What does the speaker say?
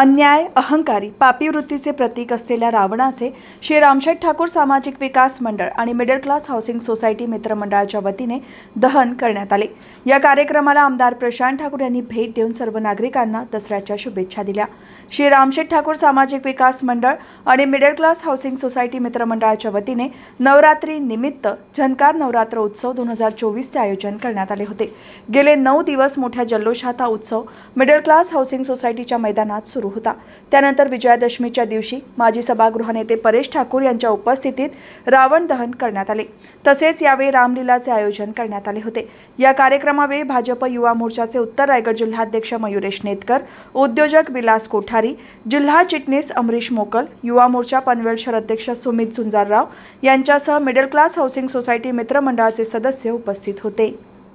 अन्याय अहंकारी पापी वृत्तीचे प्रतीक असलेल्या रावणाचे श्री रामशेठ ठाकूर सामाजिक विकास मंडळ आणि मिडल क्लास हाऊसिंग सोसायटी मित्रमंडळाच्या वतीने दहन करण्यात आले या कार्यक्रमाला आमदार प्रशांत ठाकूर यांनी भेट देऊन सर्व नागरिकांना दसऱ्याच्या शुभेच्छा दिल्या श्री रामशेठ ठाकूर सामाजिक विकास मंडळ आणि मिडल क्लास हाऊसिंग सोसायटी मित्रमंडळाच्या वतीने नवरात्री निमित्त झनकार नवरात्र उत्सव दोन हजार चोवीसचे आयोजन करण्यात आले होते गेले नऊ दिवस मोठ्या जल्लोषात हा उत्सव मिडल क्लास हाऊसिंग सोसायटीच्या मैदानात सुरू सुरू होता त्यानंतर विजयादशमीच्या दिवशी माजी सभागृह नेते परेश ठाकूर यांच्या उपस्थितीत रावण दहन करण्यात आले तसेच यावेळी रामलीलाचे आयोजन करण्यात आले होते या कार्यक्रमावेळी भाजप युवा मोर्चाचे उत्तर रायगड जिल्हाध्यक्ष मयुरेश नेतकर उद्योजक विलास कोठारी जिल्हा चिटणीस अमरीश मोकल युवा मोर्चा पनवेल अध्यक्ष सुमित सुंजारराव यांच्यासह मिडल क्लास हाऊसिंग सोसायटी मित्रमंडळाचे सदस्य उपस्थित होते